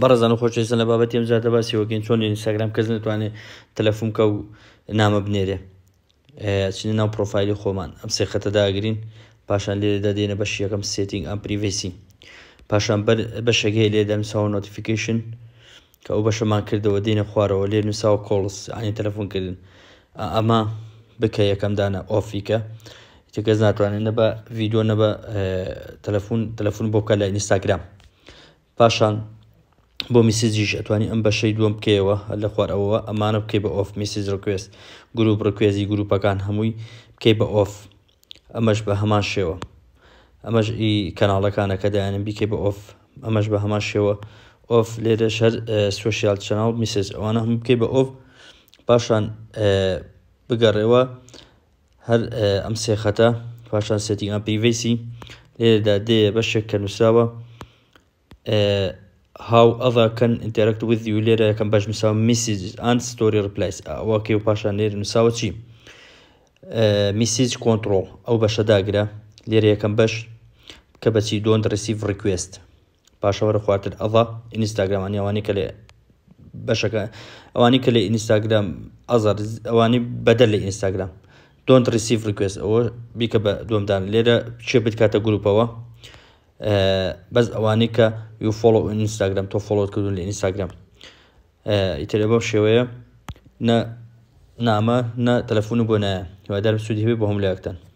بەڕزان و خۆشەستن لە بابەت ئەم زیاتە باسیەوەکەین چۆن ئینستاگرام کەس نتوانێت تەلەفۆن کە و نامە بنێرێ چین ناو پرۆفایلی خۆمان ئەم سێ خەتە داگرین پاشان لێدا دێنە بەش یەکەم سێتینگ ئەم پریڤسی پاشان بەشەگەی لێ دەمساوە نۆتیفیکیشن کە ئەو بەشەمان کردەوە دێنە خوارەوە لێ نووساوە کۆڵس ئانی تەلەفۆنکردن ئەمە بکە یەکەمدانە ئۆفیکە تێکەس ناتوانێت نە بە ڤیددیۆ نە بە تەلەفۆن تەلەفۆن بۆکە لە ئینستاگرام پاشان بۆ میسیزیش ئەتوانی ئەم بەشەی دووەم بکەوە لە خوارەوە ئەمانە بکەی بە ئۆف میسیز ڕکوێست گروپ ڕکوێزی گروپەکان هەمووی بکەی بە ئۆف ئەمەش بە هەمان شێوە ئەمەش ئی کەناڵەکانە کە دایانن بیکەی بە ئۆف ئەمەش بە هەمان شێوە ئۆف لێرە شەر سوۆسیال چەناڵ میسز ئەوانە هەم بکەی بە ئۆف پاشان بگەڕێەوە هەر ئەم سێخەتە پاشان سێتیگان پیڤیسی لێرەدا دێ بەشێک کە نووسراوە how other can interact with you لێرە یەکەم باش نووساوە میسیج ئەن ستۆری ڕپلایس ئەوەکە و پاشان لێر نووساوە چی میسیج کۆنتترۆل ئەو بەشە داگرە لێرە یەکەم بەش کە بەچی دۆن ڕسیف ڕیکوێست پاشەوەرە خوارتر ئەڵا ئینستاگرامانی ئەوانی کە لێ بەشەکە ئەوانی کە لە ئینستاگرام ئازار ئەوانی بەدە لە ئینستاگرام دۆن ڕسیف ڕیکوێست ئەوە بیکە بە دومدان لێرە چێ بتکاتە گروپەوە بس وانيكا يو فولو فۆلو ئینستاگرام تۆ فۆلۆت کردون لە ئینستاگرام ئیتەلە بەم شێوەیە نە نامە نە تەلەفۆن بۆ نایە هیوادار سوودی